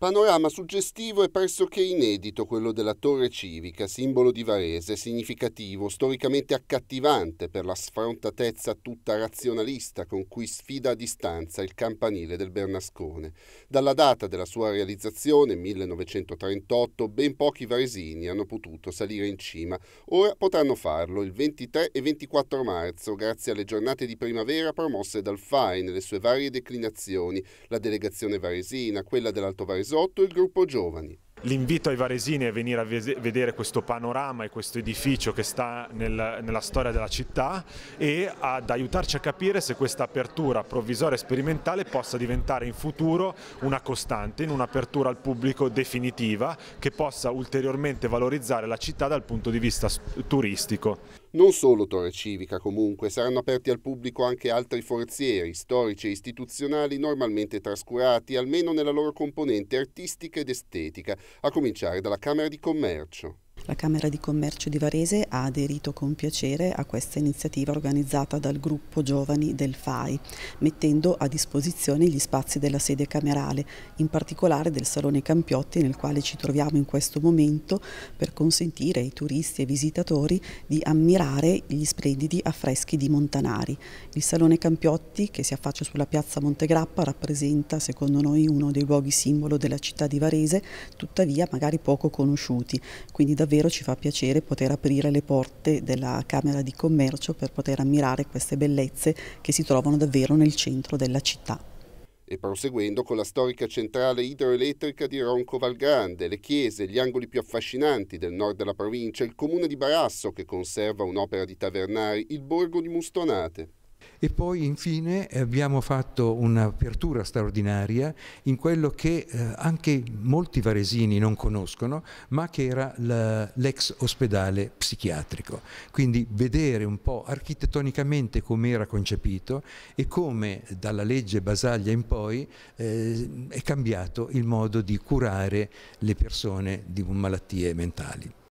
Panorama suggestivo e pressoché inedito quello della Torre Civica, simbolo di Varese, significativo, storicamente accattivante per la sfrontatezza tutta razionalista con cui sfida a distanza il campanile del Bernascone. Dalla data della sua realizzazione, 1938, ben pochi varesini hanno potuto salire in cima. Ora potranno farlo il 23 e 24 marzo, grazie alle giornate di primavera promosse dal FAI nelle sue varie declinazioni, la delegazione varesina, quella dell'Alto Varesino, Basotto e il gruppo Giovani. L'invito ai varesini è venire a vedere questo panorama e questo edificio che sta nel, nella storia della città e ad aiutarci a capire se questa apertura provvisoria e sperimentale possa diventare in futuro una costante, in un'apertura al pubblico definitiva che possa ulteriormente valorizzare la città dal punto di vista turistico. Non solo Torre Civica comunque, saranno aperti al pubblico anche altri forzieri, storici e istituzionali normalmente trascurati, almeno nella loro componente artistica ed estetica, a cominciare dalla Camera di Commercio. La Camera di Commercio di Varese ha aderito con piacere a questa iniziativa organizzata dal gruppo giovani del FAI, mettendo a disposizione gli spazi della sede camerale, in particolare del Salone Campiotti nel quale ci troviamo in questo momento per consentire ai turisti e visitatori di ammirare gli splendidi affreschi di Montanari. Il Salone Campiotti, che si affaccia sulla piazza Montegrappa, rappresenta secondo noi uno dei luoghi simbolo della città di Varese, tuttavia magari poco conosciuti, quindi davvero davvero ci fa piacere poter aprire le porte della Camera di Commercio per poter ammirare queste bellezze che si trovano davvero nel centro della città e proseguendo con la storica centrale idroelettrica di Ronco Valgrande, le chiese, gli angoli più affascinanti del nord della provincia, il comune di Barasso che conserva un'opera di Tavernari, il borgo di Mustonate. E poi infine abbiamo fatto un'apertura straordinaria in quello che eh, anche molti varesini non conoscono, ma che era l'ex ospedale psichiatrico. Quindi vedere un po' architettonicamente come era concepito e come dalla legge Basaglia in poi eh, è cambiato il modo di curare le persone di malattie mentali.